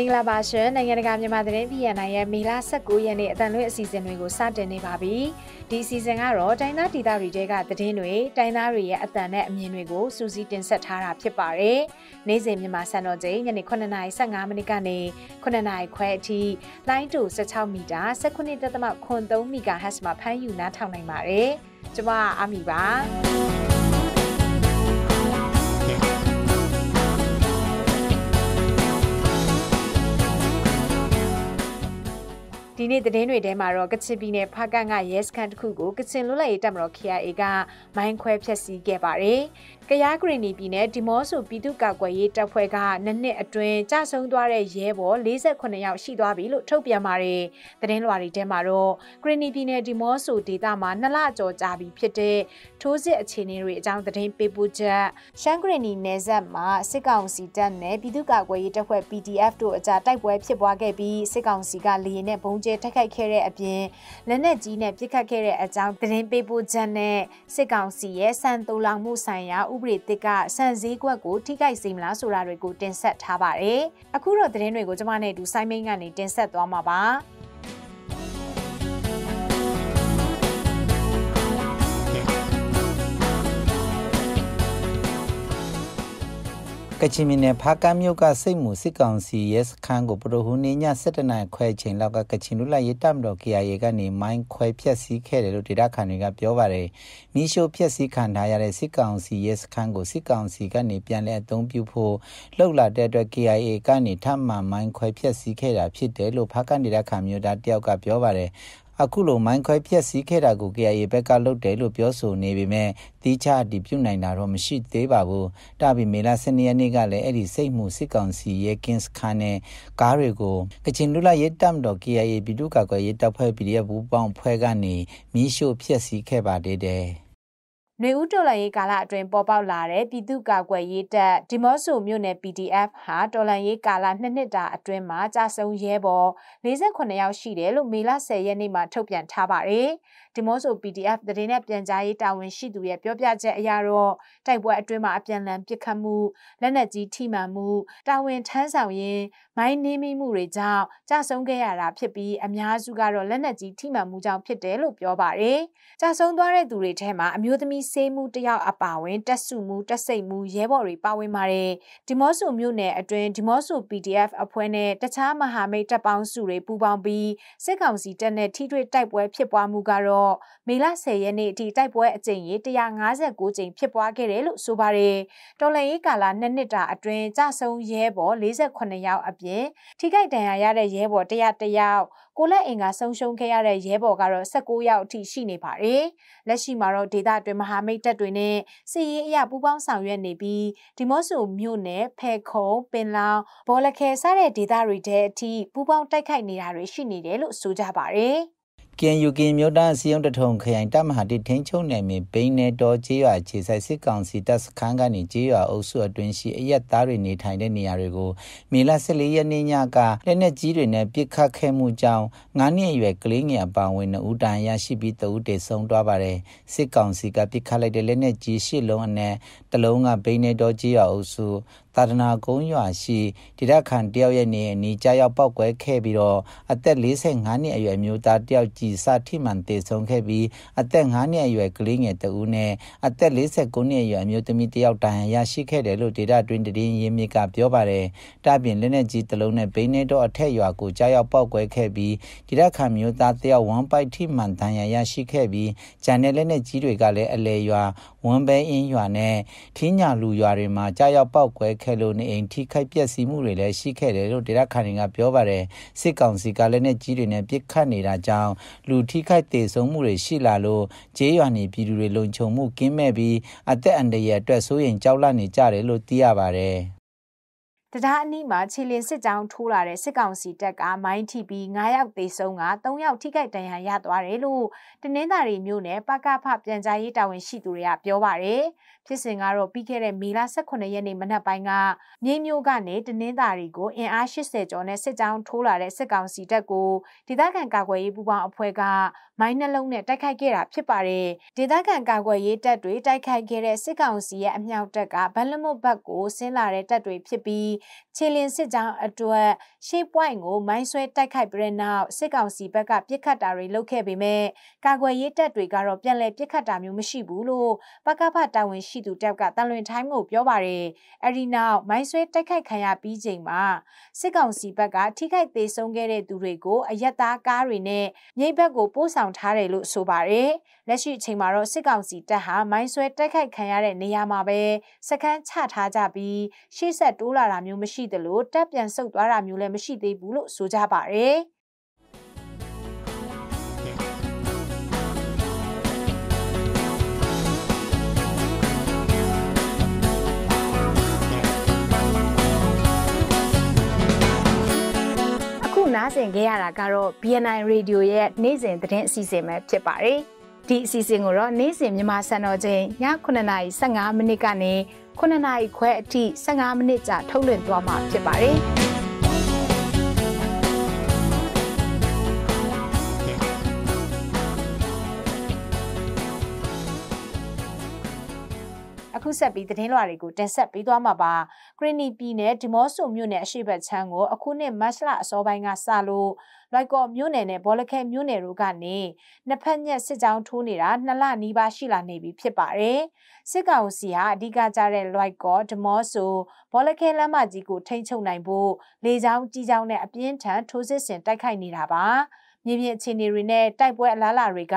မင်္ဂလာပါရှင်နိုင်ငံတကာမြန်မာသတင်းပြည်နယ်ရဲ့မေလ19ရက်နေ့အတန်လွင့်အစီအစဉ်တွေကိုစတင်နေပါပြီဒီအစီအစဉ်ကတော့တိုင်းသားဒေသတွေတဲကသတင်းတွေတိုင်းသားတွေရဲ့အတန်နဲ့အမြင်တွေကိုစူးစီးတင်ဆက်ထားတာဖြစ်ပါတယ်နေ့စဉ်မြန်မာစံတော်ချိန်ညနေ9:55မိနစ်ကနေ9:00ခွဲအထိလိုင်းတူ16မီတာ19.3မီဂါဟက်စ်မှာဖမ်းယူနားထောင်နိုင်ပါတယ်ကျမအာမီပါဒီနေ့သတင်းတွေထဲမှာတော့ကချင်ပြည်နယ်ဖားကန့်ကရဲစခန်းတစ်ခုကိုကချင်လွတ်လပ်ရေးတပ်မတော် KIA ကမိုင်းခွဲဖျက်ဆီးခဲ့ပါတယ်ကရားဂရီနီပြည်နယ်ဒီမောဆိုပြည်သူ့ကာကွယ်ရေးတပ်ဖွဲ့ကနှစ်နှစ်အတွင်းကြဆုံးသွားတဲ့ရဲဘော်48ယောက်ရှိသွားပြီလို့ထုတ်ပြန်ပါတယ်။သတင်းလွှာတွေထဲမှာတော့ဂရီနီပြည်နယ်ဒီမောဆိုဒေသမှာနှစ်လကျော်ကြာပြီဖြစ်တဲ့ထိုးစစ်အခြေအနေတွေအကြောင်းသတင်းပေးပို့ချက် ရှမ်းဂရီနီနယ်စပ်မှာစစ်ကောင်စီတပ်နဲ့ပြည်သူ့ကာကွယ်ရေးတပ်ဖွဲ့ PDF တို့အကြတိုက်ပွဲဖြစ်ပွားခဲ့ပြီးစစ်ကောင်စီကလေရင်နဲ့ဘုံကျဲတိုက်ခိုက်ခဲ့တဲ့အပြင်လက်နက်ကြီးနဲ့ပစ်ခတ်ခဲ့တဲ့အကြောင်းသတင်းပေးပို့ချက်နဲ့စစ်ကောင်စီရဲ့စံတူလောင်မှုဆိုင်ရာဥပဒေသစ်ကဆန်ဈေးကွက်ကိုထိခိုက်စေမလားဆိုတာတွေကိုတင်ဆက်ထားပါတယ်။အခုတော့သတင်းတွေကိုကျွန်မနဲ့အတူဆိုင်းမင်းကနေတင်ဆက်သွားမှာပါ။ကချင်ပြည်နယ်ဖားကမ်းမြို့ကစိတ်မှုစစ်ကောင်စီရဲစခန်းကိုပရိုဟူနေည7နာရီခွဲချိန်လောက်ကကချင်လူလာရေးတပ်မတော် KIA ကနေမိုင်းခွဲဖျက်ဆီးခဲ့တယ်လို့ဒေတာခန်တွေကပြောပါတယ်။မိရှို့ဖျက်ဆီးခံထားရတဲ့စစ်ကောင်စီရဲစခန်းကိုစစ်ကောင်စီကနေပြန်လည်အသုံးပြုဖို့လှုပ်လာတဲ့အတွက် KIA ကနေထပ်မံမိုင်းခွဲဖျက်ဆီးခဲ့တာဖြစ်တယ်လို့ဖားကမ်းဒေတာခန်မြို့သားတယောက်ကပြောပါတယ်။အခုလိုမိုင်းခွဲဖျက်ဆီးခဲ့တာကို KIA ဘက်ကလုပ်တယ်လို့ပြောဆိုနေပေမဲ့တိကျအတည်ပြုနိုင်တာတော့မရှိသေးပါဘူး။ဒါပေမဲ့လာ၁၂ရက်နေ့ကလည်းအဲ့ဒီစိတ်မှုစစ်ကောင်စီရဲ့ကင်းစခန်းနဲ့ကားတွေကိုကချင်လူလာရေးတပ်မတော် KIA ပြည်သူ့ကာကွယ်ရေးတပ်ဖွဲ့ PDF ပူးပေါင်းဖွဲ့ကနေမီးရှို့ဖျက်ဆီးခဲ့ပါသေးတယ်။နွေဦးတော်လှန်ရေးကာလအတွင်းပေါ်ပေါက်လာတဲ့ပြည်သူ့ကာကွယ်ရေးတပ်ဒီမော့ဆိုမြို့နယ် PDF ဟာတော်လှန်ရေးကာလနှစ်နှစ်တာအတွင်းမှာကြာဆုံးရဲပေါ်48ယောက်ရှိတယ်လို့မေလ10ရက်နေ့မှာထုတ်ပြန်ထားပါတယ်။ဒီမော့ဆို PDF တရင်နဲ့ပြန်ကြားရေးတာဝန်ရှိသူရဲ့ပြောပြချက်အရတော့တိုက်ပွဲအတွင်းမှာအပြန်လန်ပစ်ခတ်မှုလက်နက်ကြီးထိမှန်မှု တာဝန်ထမ်းဆောင်ရင်းမိုင်းနှင်းမိမှုတွေကြောင့်ကြာဆုံးခဲ့ရတာဖြစ်ပြီးအများစုကတော့လက်နက်ကြီးထိမှန်မှုကြောင့်ဖြစ်တယ်လို့ပြောပါတယ်။ကြာဆုံးသွားတဲ့သူတွေထဲမှာအမျိုးသမီးဆေးမှုတယောက်အပါဝင်တက်စုမှုတက်စိတ်မှုရဲဘော်တွေပါဝင်ပါတယ်ဒီမော့ဆိုမြို့နယ်အတွင်းဒီမော့ဆို PDF အဖွဲ့နဲ့တခြားမဟာမိတ်တပ်ပေါင်းစုတွေပူးပေါင်းပြီးစစ်ကောင်စီတပ်နဲ့ထိတွေ့တိုက်ပွဲဖြစ်ပွားမှုကတော့မေလ10ရက်နေ့အထိတိုက်ပွဲအကြိမ်ရေ156ကြိမ်ဖြစ်ပွားခဲ့တယ်လို့ဆိုပါတယ်တော်လှန်ရေးကာလ2နှစ်တာအတွင်းကြဆုံရဲဘော်48ယောက်အပြင်ထိခိုက်ဒဏ်ရာရတဲ့ရဲဘော်100ယောက်ကိုလက်အင်ကဆုံးရှုံးခဲ့ရတဲ့ရဲဘော်ကတော့16ယောက်အထိရှိနေပါတယ်။လက်ရှိမှာတော့ဒေသတွင်းမဟာမိတ်တပ်တွေနဲ့စစ်ရေးအရာပူးပေါင်းဆောင်ရွက်နေပြီးဒီမော့ဆိုမြို့နယ်ဖဲခုံပင်လောင်ဘောလခဲစတဲ့ဒေသတွေထဲအထိပူးပေါင်းတိုက်ခိုက်နေတာတွေရှိနေတယ်လို့ဆိုကြပါတယ်။ကင်ယူကင်မြို့တန်းအစည်းအရုံးတထုံခရိုင်တပ်မဟာတိထင်းချုံနယ်မြေဘိန်းနယ်တော်ကျေးရွာခြေဆိုင်စစ်ကောင်စီတပ်စခန်းကနေကျေးရွာအုပ်စုအတွင်းရှိအရက်သားတွေနေထိုင်တဲ့နေရာတွေကိုမေလ14ရက်နေ့ညကလက်နက်ကြီးတွေနဲ့ပစ်ခတ်ခဲ့မှုကြောင့်9နှစ်အရွယ်ကလေးငယ်အပါဝင်2ဦးတန်ရရှိပြီး3ဦးတေဆုံးသွားပါတယ်စစ်ကောင်စီကပစ်ခတ်လိုက်တဲ့လက်နက်ကြီး၈လုံးအနက်တစ်လုံးကဘိန်းနယ်တော်ကျေးရွာအုပ်စုသာဒနာကုန်းရွာရှိတိရခန်တယောက်ရဲ့နေအနီးကြားရောက်ပောက်ကွဲခဲ့ပြီးတော့အသက်45နှစ်အရွယ်မျိုးသားတယောက်ကြီးစထိမှန်တေဆုံးခဲ့ပြီးအသက်5နှစ်အရွယ်ကလေးငယ်တဦးနဲ့အသက်49နှစ်အရွယ်အမျိုးသမီးတယောက်ဒဏ်ရာရရှိခဲ့တယ်လို့ဒေတာတွင်တည်ရင်းမြစ်ကပြောပါတယ်။တပ်ပြင်လက်နက်ကြီးတလုံးနဲ့ဘိန်းနေတော့အထက်ရွာကိုကြားရောက်ပောက်ကွဲခဲ့ပြီးတိရခန်မျိုးသားတယောက်ဝမ်ပိုက်ထိမှန်ဒဏ်ရာရရှိခဲ့ပြီးဂျန်နယ်လက်နက်ကြီးတွေကလည်းအလဲရွာဝမ်ဘဲအင်းရွာနဲ့ထင်းညာလူရွာတွေမှာကြားရောက်ပောက်ကွဲခဲ့ခဲ့လို့နေအိမ်ထိခိုက်ပျက်စီးမှုတွေလည်းရှိခဲ့တယ်လို့ဒေတာခန်တွေကပြောပါတယ်စစ်ကောင်စီကလည်းနဲ့ကြီးတွေနဲ့ပြစ်ခတ်နေတာကြောင့်လူထိခိုက်ဒေဆုံးမှုတွေရှိလာလို့ကျေးရွာနေပြည်သူတွေလုံခြုံမှုကင်းမဲ့ပြီးအသက်အန္တရာယ်အတွက်စိုးရိမ်ကြောက်လန့်နေကြတယ်လို့သိရပါတယ်။တရားအနီးမှာခြေလင်စစ်ကြောင်းထိုးလာတဲ့စစ်ကောင်စီတပ်ကမိုင်းထိပြီး9ရောက်သေဆုံးက3ရောက်ထိခိုက်ဒဏ်ရာရသွားတယ်လို့တနင်္သာရီမြို့နယ်ပကဖပြန်ကြားရေးတာဝန်ရှိသူတွေကပြောပါတယ်။ဖြစ်စဉ်ကတော့ပြီးခဲ့တဲ့မေလ18ရက်နေ့မနက်ပိုင်းကမြိတ်မြို့ကနေတနင်္သာရီကိုအင်အား80ကျော်နဲ့စစ်ကြောင်းထိုးလာတဲ့စစ်ကောင်စီတပ်ကိုဒေသခံကာကွယ်ရေးပူးပေါင်းအဖွဲ့ကမိုင်းနှလုံးနဲ့တိုက်ခိုက်ခဲ့တာဖြစ်ပါတယ်။ဒေသခံကာကွယ်ရေးတပ်တွေတိုက်ခိုက်ခဲ့တဲ့စစ်ကောင်စီရဲ့အမြောက်တပ်ကဘလမုတ်ဘက်ကိုဆင်းလာတဲ့တပ်တွေဖြစ်ပြီးခြေလင်းစစ်ကြောင်းအတွက်ရှေ့ point ကို မိုင်းဆွဲတိုက်ခိုက်ပြီးတဲ့နောက်စစ်ကောင်စီဘက်ကပြစ်ခတ်တာတွေလုပ်ခဲ့ပေမဲ့ကာကွယ်ရေးတပ်တွေကတော့ပြန်လည်ပြစ်ခတ်တာမျိုးမရှိဘူးလို့ပကဖတာဝန်ရှိသူတပ်ကတန်လွင်တိုင်းကိုပြောပါတယ်အဲ့ဒီနောက်မိုင်းဆွဲတိုက်ခိုက်ခံရပြီးချိန်မှာစစ်ကောင်စီဘက်ကထိခိုက်သေးဆုံးခဲ့တဲ့သူတွေကိုအယက်သားကားတွေနဲ့မြိတ်ဘက်ကိုပို့ဆောင်ထားတယ်လို့ဆိုပါတယ်လက်ရှိအချိန်မှာတော့စစ်ကောင်စီတပ်ဟာမိုင်းဆွဲတိုက်ခိုက်ခံရတဲ့နေရာမှာပဲစခန်းချထားကြပြီးရှေ့ဆက်တိုးလာတာမျိုးမျိုးမရှိသလိုတက်ပြန်ဆုတ်သွားတာမျိုးလည်းမရှိသေးဘူးလို့ဆိုကြပါတယ်။နားဆင်ခဲ့ရတာကတော့ BNI Radio ရဲ့နေ့စဉ်သတင်းအစီအစဉ်ပဲဖြစ်ပါတယ်။ဒီအစီအစဉ်ကိုတော့နေ့စဉ်မြန်မာစံတော်ချိန်ည9:55မိနစ်ကနေ9နာရီခွဲအထိ15မိနစ်ကြာထုတ်လွှင့်သွားမှာဖြစ်ပါတယ်။ခုဆက်ပြီးသတင်းလွှာတွေကိုတင်ဆက်ပေးသွားမှာပါခရနီပြည်နယ်ဒီမော့ဆိုမြို့နယ်အရှိတ်ချမ်းကိုအခုနှစ်မတ်လအစောပိုင်းကစလို့လိုက်ကော်မြို့နယ်နဲ့ဘောလခဲမြို့နယ်တို့ကနေနှစ်ဖက်ညက်စစ်ကြောင်းထိုးနေတာနှစ်လနီးပါးရှိလာနေပြီဖြစ်ပါတယ်စစ်ကောင်စီဟာအဓိကကျတဲ့လိုက်ကော်ဒီမော့ဆိုဘောလခဲလမ်းမကြီးကိုထိန်းချုပ်နိုင်ဖို့လေကြောင်းကြီးကြောင်းနဲ့အပြင်းထန်ထိုးစစ်ဆင်တိုက်ခိုက်နေတာပါ။မြေပြင်အခြေအနေတွေနဲ့တိုက်ပွဲအလားအလာတွေက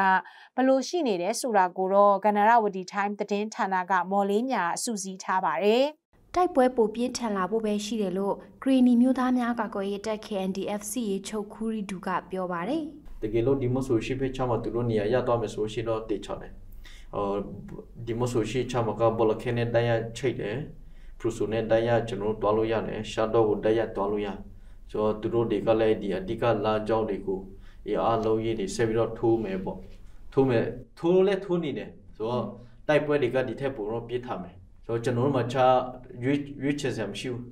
ဘလို့ရှိနေတယ်ဆိုတာကိုတော့ကန္နရဝတီ time သတင်းဌာနကမော်လေးညာအစုစည်းထားပါတယ်။တိုက်ပွဲပိုပြင်းထန်လာဖို့ပဲရှိတယ်လို့ဂရီနီမျိုးသားများကကွယ်ရေးတက် KNDFC ရေချုပ်ခူရီဒူကပြောပါတယ်။တကယ်လို့ဒီမိုဆိုရှိဖက်ချမှာသူတို့နေရာရသွားမယ်ဆိုရှင်တော့တေချော်တယ်။အော်ဒီမိုဆိုရှိချမှာကဘောလခဲနဲ့တိုင်ရချိတ်တယ်။ပရူဆိုနဲ့တိုင်ရကျွန်တော်တို့တွားလို့ရတယ်။ရှာတော့ကိုတိုင်ရတွားလို့ရ။ဆိုတော့သူတို့တွေကလည်းဒီအဓိကလာကြောင်းတွေကိုအေးအားလုံးရင်းနေဆက်ပြီးတော့ထိုးမယ်ပေါ့ထိုးမယ်ထိုးလဲထိုးနေတယ်ဆိုတော့တိုက်ပွဲတွေကဒီထက်ပိုတော့ပြစ်ထားမယ်ဆိုတော့ကျွန်တော်တို့မှချရွေးရွေးချယ်စရာမရှိဘူး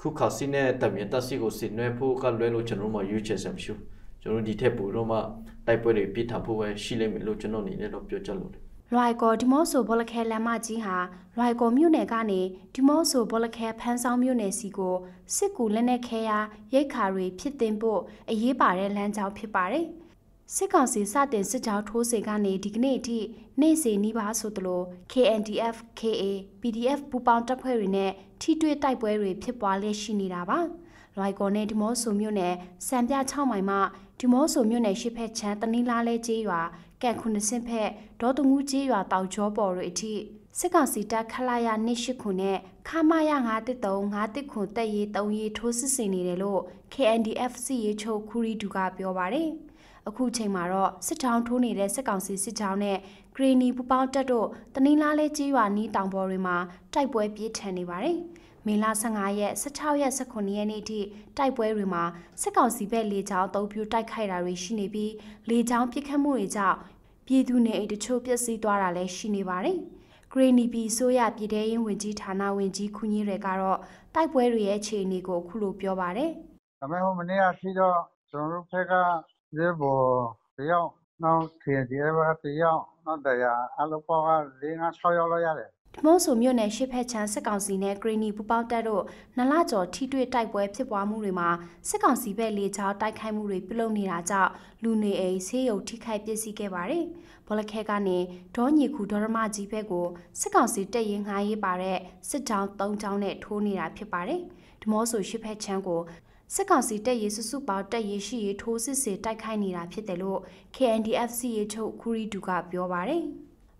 ခုခါစင်းတဲ့တမင်တက်စီကိုစင်နွဲဖို့ကလွဲလို့ကျွန်တော်တို့မှရွေးချယ်စရာမရှိဘူးကျွန်တော်တို့ဒီထက်ပိုတော့မှတိုက်ပွဲတွေပြစ်ထားဖို့ပဲရှိလိမ့်မယ်လို့ကျွန်တော်အနေနဲ့တော့ပြောချင်လို့လွိုင်ကော်ဒီမော့ဆိုဘောလခဲလမ်းမကြီးဟာလွိုင်ကော်မြို့နယ်ကနေဒီမော့ဆိုဘောလခဲဖန်းဆောင်မြို့နယ်စီကိုစစ်ကူလက်နက်ခဲရာရိတ်ခါတွေ ဖြစ်တင်ဖို့အရေးပါတဲ့လမ်းကြောင်းဖြစ်ပါတယ်။စစ်ကောင်စီစတင်စစ်ကြောင်းထိုးစစ်ကနေဒီကနေ့အထိနေ့စဉ်နှီးပါဆိုသလို KNDF, KA, PDF ပူပေါင်းတပ်ဖွဲ့တွေနဲ့ထိတွေ့တိုက်ပွဲတွေ ဖြစ်ပွားလျက်ရှိနေတာပါ။လွိုင်ကော်နဲ့ဒီမော့ဆိုမြို့နယ်စံပြ6မိုင်မှဒီမောဆိုမြို့နယ်ရှိဖက်ချမ်းတနင်္လာလဲကျေးရွာကန့်ခုနှစ်ဆင့်ဖက်ဒေါ်တငူးကျေးရွာတောင်ကျောပေါ်တို့အထိစစ်ကောင်စီတပ်ခလာရ28ခုနဲ့ခမရ933 910ခုတက်ရေး3ရေးထိုးစစ်ဆင်နေတယ်လို့ KNDF စီရေးချုပ်ခူရီဒူကပြောပါတယ်။အခုချိန်မှာတော့စစ်ထောင်းထိုးနေတဲ့စစ်ကောင်စီစစ်ကြောင်းနဲ့ဂရီနီပူပေါင်းတက်တို့တနင်္လာလဲကျေးရွာနီးတောင်ပေါ်တွေမှာတိုက်ပွဲပြင်းထန်နေပါတယ်။မေလ15ရက်16ရက်18ရက်နေ့ထိတိုက်ပွဲတွေမှာစစ်ကောင်စီဘက်လေကြောင်းတုံးပြူတိုက်ခိုက်တာတွေရှိနေပြီးလေကြောင်းပစ်ခတ်မှုတွေကြောင့်ပြည်သူနေအိမ်တချို့ပျက်စီးသွားတာလည်းရှိနေပါတယ်။ Greeny B ဆိုရပြည်ထရေးဝင်ကြီးဌာနဝင်ကြီးခုညည်းတွေကတော့တိုက်ပွဲတွေရဲ့အခြေအနေကိုအခုလိုပြောပါတယ်။ဒါမဲ့ဟိုမနေ့ကရှိတော့ကျွန်တော်တို့ဘက်ကရေဘော်တယောက်နောက်ထင်ဒီဘက်ကတယောက်နောက်တရားအလုပ်ပေါ်က၄၅၆ရောက်လောက်ရတယ်ထမုံးဆူမြို့နယ်ရှစ်ဖက်ချမ်းစစ်ကောင်စီနဲ့ဂရီနီပူပေါင်းတပ်တို့နလကျော်ထိတွေ့တိုက်ပွဲဖြစ်ပွားမှုတွေမှာစစ်ကောင်စီဘက်လေကြောင်းတိုက်ခိုက်မှုတွေပြုလုပ်နေတာကြောင့်လူနေအိမ်ဆေးရုံထိခိုက်ပျက်စီးခဲ့ပါတယ်။ဘောလခဲကနေဒေါညီခုဒေါရမကြီးဘက်ကိုစစ်ကောင်စီတပ်ရင်းငှားရေးပါတဲ့စစ်တောင်း၃ချောင်းနဲ့ထိုးနေတာဖြစ်ပါတယ်။ထမုံးဆူရှစ်ဖက်ချမ်းကိုစစ်ကောင်စီတက်ရေးစုစုပေါင်းတက်ရေးရှိရေးထိုးစစ်စေတိုက်ခိုက်နေတာဖြစ်တယ်လို့ KNDF စီရေးချုပ်ခူရီဒူကပြောပါတယ်။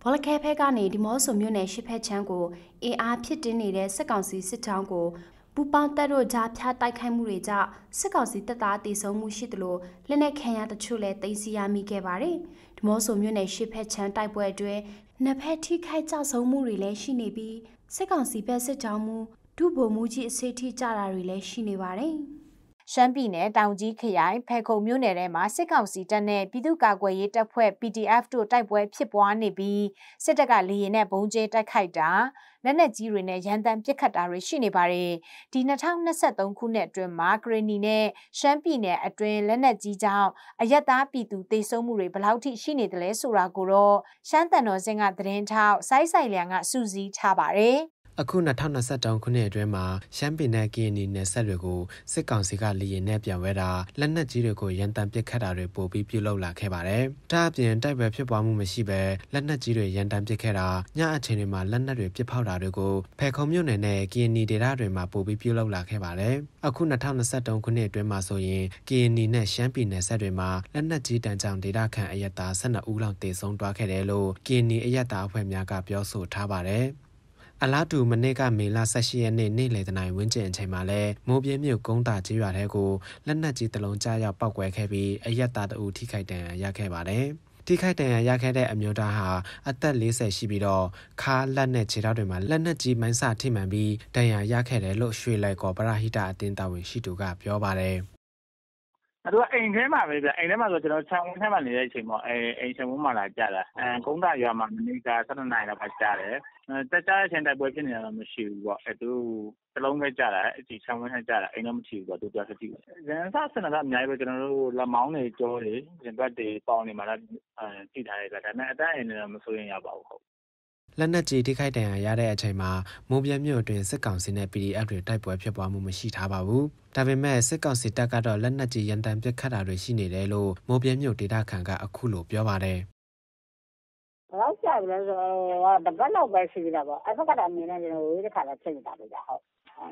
ဘောလခဲဖက်ကနေဒီမော့ဆိုမြို့နယ်ရှစ်ဖက်ချမ်းကိုအင်အားဖြစ်တင်းနေတဲ့စစ်ကောင်စီစစ်တောင်းကိုပူပေါင်းတက်တို့ကြားဖြားတိုက်ခိုက်မှုတွေကြောင့်စစ်ကောင်စီတပ်သားတေဆုံးမှုရှိသလိုလက်နက်ခံရတချို့လည်းတင်စီရမိခဲ့ပါတယ်။ဒီမော့ဆိုမြို့နယ်ရှစ်ဖက်ချမ်းတိုက်ပွဲအတွင်းနှစ်ဖက်ထိခိုက်ကြဆုံးမှုတွေလည်းရှိနေပြီးစစ်ကောင်စီဘက်စစ်တောင်းမှုဒုဗိုလ်မှူးကြီးအစစ်ထိကြတာတွေလည်းရှိနေပါတယ်။ရှမ်းပြည်နယ်တောင်ကြီးခရိုင်ဖဲခုံမြို့နယ်ထဲမှာစစ်ကောင်စီတပ်နဲ့ပြည်သူ့ကာကွယ်ရေးတပ်ဖွဲ့ PDF တို့တိုက်ပွဲဖြစ်ပွားနေပြီးစစ်တပ်ကလေရင်နဲ့ဘုံကျဲတိုက်ခိုက်တာလက်နက်ကြီးတွေနဲ့ရန်တမ်းပစ်ခတ်တာတွေရှိနေပါတယ်။ဒီ2023ခုနှစ်အတွင်းမှာဂရနီနဲ့ရှမ်းပြည်နယ်အတွင်းလက်နက်ကြီးကြောင့်အရက်သားပြည်သူတေဆုံးမှုတွေဘယ်လောက်ထိရှိနေတယ်လဲဆိုတာကိုတော့ရှမ်းတန်တော်စင်ကသတင်းထောက်စိုက်ဆိုင်လျံကစူးစီးထားပါတယ်။အခု2023ခုနှစ်အတွင်းမှာရှမ်းပြည်နယ်ကင်းနီနယ်ဆက်တွေကိုစစ်ကောင်စီကလေရင်နဲ့ပြန်ဝဲတာလက်နက်ကြီးတွေကိုရန်တမ်းပစ်ခတ်တာတွေပိုပြီးပြုလုပ်လာခဲ့ပါတယ်။ဒါအပြင်တိုက်ပွဲဖြစ်ပွားမှုမရှိဘဲလက်နက်ကြီးတွေရန်တမ်းပစ်ခတ်တာညအချိန်တွေမှာလက်နက်တွေပစ်ဖောက်တာတွေကိုဖယ်ခုံမြို့နယ်နဲ့ကင်းနီဒေသတွေမှာပိုပြီးပြုလုပ်လာခဲ့ပါတယ်။အခု2023ခုနှစ်အတွင်းမှာဆိုရင်ကင်းနီနဲ့ရှမ်းပြည်နယ်ဆက်တွေမှာလက်နက်ကြီးတန်ကြောင်ဒေသခံအယက်သား12ဦးလောက်တေဆုံးသွားခဲ့တယ်လို့ကင်းနီအယက်သားအဖွဲ့များကပြောဆိုထားပါတယ်။အလားတူမနေ့ကမေလ18ရက်နေ့နေ့လယ်တနိုင်ဝင်းကျင်အချိန်မှာလဲမိုးပြင်းမြို့ကုန်းတာကျေးရွာထဲကိုလက်နက်ကြီးတလုံးကြားရောက်ပောက်ကွဲခဲ့ပြီးအရက်သားတအူထိခိုက်ဒဏ်ရာရခဲ့ပါတယ်ထိခိုက်ဒဏ်ရာရခဲ့တဲ့အမျိုးသားဟာအသက်40ရှိပြီးတော့ခါလက်နဲ့ခြေထောက်တွေမှာလက်နက်ကြီးမိုင်းစထိမှန်ပြီးဒဏ်ရာရခဲ့တယ်လို့ရွှေလိုက်ကောပရဟိတအသင်းတာဝန်ရှိသူကပြောပါတယ်သူကအိမ်ထဲမှာပဲဗျအိမ်ထဲမှာဆိုကျွန်တော်ခြံဝင်းထဲမှာနေတဲ့အချိန်ပေါ့အဲအိမ်ခြံဝင်းမှာလာကြတာအဲကုန်းတာရွာမှာမနေ့က12နိုင်လောက်ပါကြတယ်တက်ကြတဲ့အချိန်တိုက်ပွဲဖြစ်နေတာတော့မရှိဘူးပေါ့အဲသူတလုံးပဲကြတာအချိန်ခြံဝင်းထဲကြတာအိမ်တော့မရှိဘူးပေါ့သူပြောကြည့်ရန်စစနကအများကြီးပဲကျွန်တော်တို့လက်မောင်းတွေကြောတွေရင်ဘတ်တွေပေါင်နေမှာလားအဲကြည့်ထားရတယ်ဗျဒါပေမဲ့အတိုင်းအိမ်တော့မစိုးရင်ရပါဘူးဟုတ်လက်နက်ကြီးထိခိုက်ဒဏ်ရာရတဲ့အချိန်မှာမုံပြင်းမြို့အတွင်းစစ်ကောင်စီနဲ့ PDF တွေတိုက်ပွဲဖြစ်ပွားမှုမရှိထားပါဘူး။ဒါပေမဲ့စစ်ကောင်စီတပ်ကတော့လက်နက်ကြီးရန်တမ်းပစ်ခတ်တာတွေရှိနေတယ်လို့မုံပြင်းမြို့ဒေသခံကအခုလိုပြောပါတယ်။တော့ကြာပြီလဲဆိုတော့တပတ်လောက်ပဲရှိသေးတာပေါ့အဲ့ဘက်ကတော့အမြင်နဲ့ကျွန်တော်ဝေးတစ်ခါတော့ဖြစ်နေတာပဲကြာဟုတ်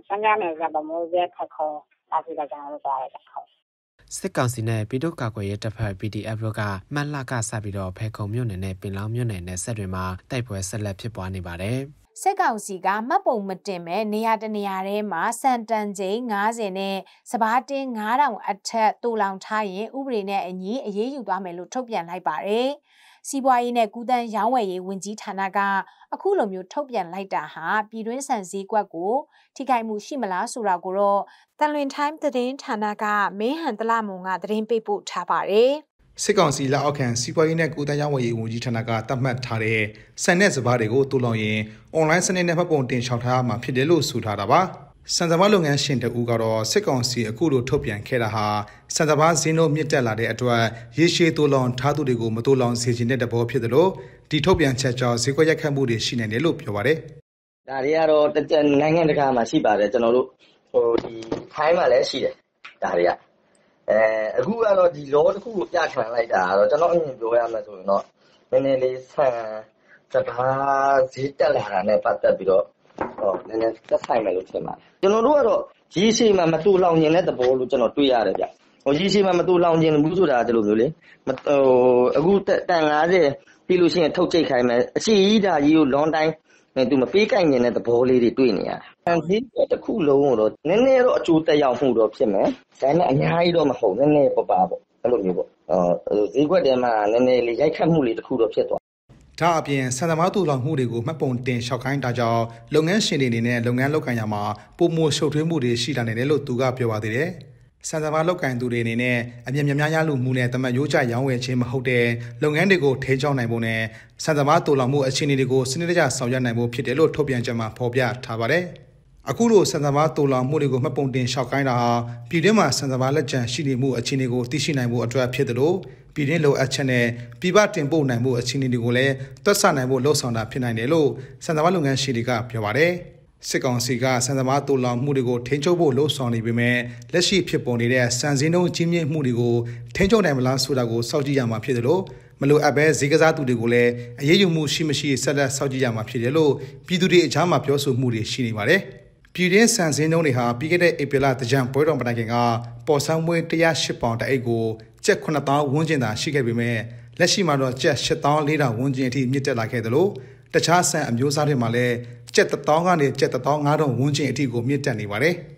ဆန်းကြမယ်ဆိုတော့မိုးပဲခက်ခေါ်တာစီကကျွန်တော်တို့သွားရတာဟုတ်စစ်ကောင်စီနဲ့ပြည်သူ့ကာကွယ်ရေးတပ်ဖွဲ့ PDF တို့ကမတ်လကစပြီးတော့ဖဲခုံမြို့နယ်နဲ့ပင်လောင်းမြို့နယ်နဲ့ဆက်တွေမှာတိုက်ပွဲဆက်လက်ဖြစ်ပွားနေပါတယ်။စစ်ကောင်စီကမှတ်ပုံမတင်မဲ့နေရာတနေရာထဲမှာစံတန်ချိန်90နဲ့စပားတင်း9000အထက်တူလောင်ထားရင်ဥပဒေနဲ့အညီအရေးယူသွားမယ်လို့ထုတ်ပြန်လိုက်ပါတယ်။စီးပွားရေးနဲ့ကူးသန်းရောင်းဝယ်ရေးဝန်ကြီးဌာနကအခုလိုမျိုးထုတ်ပြန်လိုက်တာဟာပြည်တွင်းဆန်ဈေးကွက်ကို ထိခိုက်မှုရှိမလားဆိုတာကိုတော့တန်လွင် time သတင်းဌာနကမင်းဟန်တလမုံကသတင်းပေးပို့ထားပါတယ်။စစ်ကောင်စီလက်အောက်ခံစီးပွားရေးနဲ့ကုသရေးဝန်ကြီးဝန်ကြီးဌာနကသတ်မှတ်ထားတဲ့ဆန်တဲ့စပါးတွေကိုတူလောင်ရင်အွန်လိုင်းစနစ်နဲ့မှတ်ပုံတင်လျှောက်ထားမှာဖြစ်တယ်လို့ဆိုထားတာပါ။စံစဘာလုပ်ငန်းရှင်တဦးကတော့စစ်ကောင်စီအခုလိုထုတ်ပြန်ခဲ့တာဟာစံစဘာဈေးနှုန်းမြင့်တက်လာတဲ့အတွက်ရေရှည်တိုးလောင်ထားသူတွေကိုမတိုးလောင်စေချင်တဲ့သဘောဖြစ်သလိုဒီထုတ်ပြန်ချက်ကြောင့်ဈေးကွက်ရိုက်ခတ်မှုတွေရှိနိုင်တယ်လို့ပြောပါတယ်။ဒါတွေကတော့နိုင်ငံတကာမှာရှိပါတယ်ကျွန်တော်တို့ဟိုဒီထိုင်းမှာလည်းရှိတယ်ဒါတွေကအဲအခုကတော့ဒီ law တစ်ခုကိုပြထွင်လိုက်တာကတော့ကျွန်တော်အရင်ပြောရမယ်ဆိုရင်တော့နည်းနည်းလေးဆန်စဘာဈေးတက်လာတာနဲ့ပတ်သက်ပြီးတော့တော့နည်းနည်းသက်ဆိုင်မယ်လို့ထင်ပါတယ်။ကျွန်တော်တို့ကတော့ရေရှည်မှာမတူလောင်ခြင်းတဲ့သဘောလို့ကျွန်တော်တွေ့ရတယ်ဗျ။ဟိုရေရှည်မှာမတူလောင်ခြင်းဘူးဆိုတာဒီလိုမျိုးလေ။ဟိုအခုတန်90ပြီးလို့ရှိရင်ထုတ်ကြိတ်ခိုင်းမယ်။အချီကြီးဒါကြီးကို long time သူမပေးကင်နေတဲ့သဘောလေးတွေတွေ့နေရတယ်။အန်သေးတစ်ခုလုံးတော့နည်းနည်းတော့အကျိုးသက်ရောက်မှုတော့ဖြစ်မယ်။ဒါနဲ့အများကြီးတော့မဟုတ်နည်းနည်းပပပေါ့။အဲ့လိုမျိုးပေါ့။အော်ဈေးကွက်ထဲမှာနည်းနည်းလေးရိုက်ခတ်မှုလေးတစ်ခုတော့ဖြစ်သွားဒါအပြင်ဆန်သမားတူလောင်မှုတွေကိုမှတ်ပုံတင်လျှောက်ခိုင်းတာကြောင့်လုပ်ငန်းရှင်တွေအနေနဲ့လုပ်ငန်းလုပ်ကိုင်ရမှာပုံမှုရှုပ်ထွေးမှုတွေရှိလာနေတယ်လို့သူကပြောပါသေးတယ်။ဆန်သမားလုပ်ကိုင်သူတွေအနေနဲ့အမြင်များများရလို့မှုနဲ့တမတ်ရိုးချရောင်းဝယ်ခြင်းမဟုတ်တဲ့လုပ်ငန်းတွေကိုထိန်းချုပ်နိုင်ဖို့နဲ့ဆန်သမားတူလောင်မှုအခြေအနေတွေကိုစနစ်တကျဆောင်ရွက်နိုင်ဖို့ဖြစ်တယ်လို့ထုတ်ပြန်ချက်မှာဖော်ပြထားပါတယ်။အခုလိုစံသမားတူလောင်မှုတွေကိုမှတ်ပုံတင်လျှောက်ခိုင်းတာဟာပြည်တွင်းမှာစံသမားလက်ကျန်ရှိနေမှုအခြေအနေကိုသိရှိနိုင်ဖို့အတွက်ဖြစ်တယ်လို့ပြည်တွင်းလိုအပ်ချက်နဲ့ပြည်ပတင်ပို့နိုင်မှုအခြေအနေတွေကိုလည်းတွက်ဆနိုင်ဖို့လှုံ့ဆော်တာဖြစ်နိုင်တယ်လို့စံသဘာလုပ်ငန်းရှင်တွေကပြောပါတယ်။စစ်ကောင်စီကစံသမားတူလောင်မှုတွေကိုထိန်းချုပ်ဖို့လှုံ့ဆော်နေပေမဲ့လက်ရှိဖြစ်ပေါ်နေတဲ့စံစင်းလုံးကြီးမြင့်မှုတွေကိုထိန်းချုပ်နိုင်မလားဆိုတာကိုစောင့်ကြည့်ရမှာဖြစ်တယ်လို့မလိုအပ်ပဲဈေးကစားသူတွေကိုလည်းအရေးယူမှုရှိမရှိဆက်လက် စောင့်ကြည့်ရမှာဖြစ်တယ်လို့ပြည်သူတွေအကြားမှာပြောဆိုမှုတွေရှိနေပါတယ်။ပြည်တွင်းစံစင်းလုံးတွေဟာပြီးခဲ့တဲ့ဧပြီလတကြံပွဲတော်ပတိုင်ခင်ကပေါ်ဆောင်မွေး108ပေါင်တအိတ်ကိုကျပ်9000ဝန်းကျင်သာရှိခဲ့ပေမဲ့လက်ရှိမှာတော့ကျပ်7400ဝန်းကျင်အထိမြင့်တက်လာခဲ့တယ်လို့တခြားဆန်အမျိုးအစားတွေမှာလည်းကျပ်1000ကနေကျပ်1500ဝန်းကျင်အထိကိုမြင့်တက်နေပါတယ်။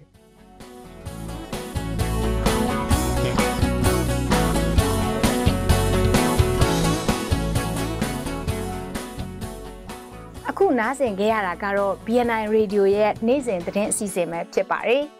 နားဆင်ခဲ့ရတာကတော့ BNI Radio ရဲ့နေ့စဉ်သတင်းအစီအစဉ်ပဲဖြစ်ပါတယ်။